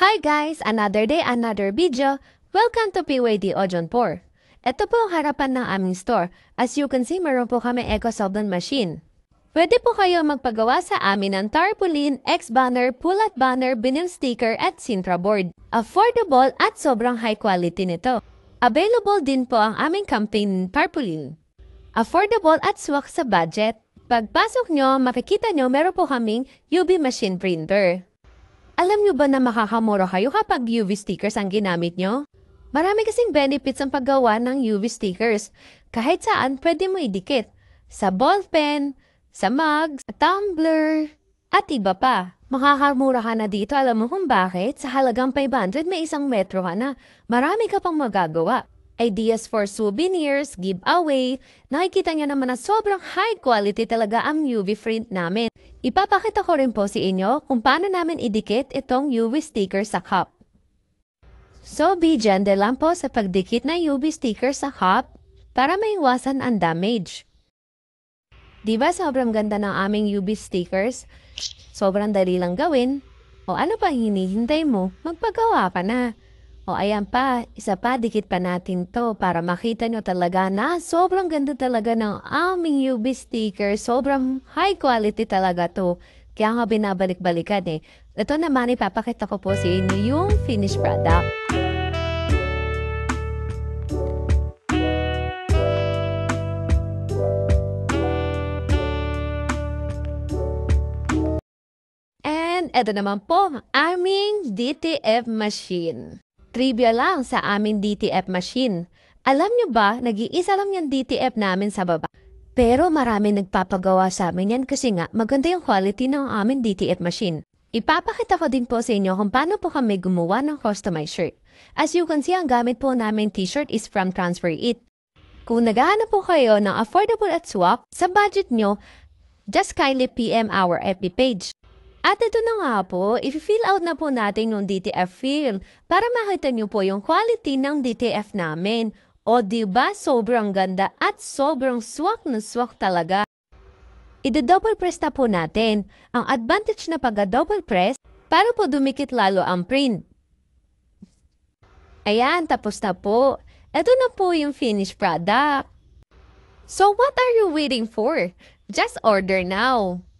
Hi guys! Another day, another video. Welcome to PYD Ojon 4. Ito po ang harapan ng aming store. As you can see, meron po kami Eco Solvent Machine. Pwede po kayo magpagawa sa amin ng tarpaulin, X-banner, pull pulat banner, vinyl sticker at Sintra board. Affordable at sobrang high quality nito. Available din po ang aming campaign tarpaulin. Affordable at swak sa budget. Pagpasok nyo, makikita nyo meron po kaming UB machine printer. Alam nyo ba na makakamura kayo kapag UV stickers ang ginamit nyo? Marami kasing benefits ang paggawa ng UV stickers. Kahit saan, pwede mo idikit. Sa ballpen, sa mug, sa tumbler, at iba pa. Makakamura ka na dito. Alam mo kung bakit? Sa halagang 500, may isang metro ka na. Marami ka pang magagawa ideas for souvenirs, giveaway, nakikita niya naman na sobrang high quality talaga ang UV print namin. Ipapakita ko rin po sa si inyo kung paano namin idikit itong UV sticker sa cup. So, be gentle lang po sa pagdikit ng UV sticker sa cup para maiwasan ang damage. Diba sobrang ganda ng aming UV stickers? Sobrang dali lang gawin. O ano pa hinihintay mo? Magpagawa pa na. O ayan pa, isa pa, dikit pa natin to para makita nyo talaga na sobrang ganda talaga ng aming UV sticker. Sobrang high quality talaga to. Kaya nga binabalik-balikan eh. Ito naman, ipapakita ko po sa inyo yung finished product. And ito naman po, aming DTF machine. Trivia lang sa amin DTF machine. Alam nyo ba, nag-iisa lang yung DTF namin sa baba. Pero marami nagpapagawa sa amin yan kasi nga maganda yung quality ng amin DTF machine. Ipapakita ko din po sa inyo kung paano po kami gumawa ng customized shirt. As you can see, ang gamit po namin t-shirt is from Transfer It. Kung naghahanap po kayo ng affordable at swap sa budget nyo, just kindly PM our FB page. At ito na nga po, i-fill out na po natin yung DTF field para makita niyo po yung quality ng DTF namin. O ba diba, sobrang ganda at sobrang swak na swak talaga. Ida-double press na po natin ang advantage na pag-double press para po dumikit lalo ang print. Ayan, tapos na po. Ito na po yung finished product. So what are you waiting for? Just order now!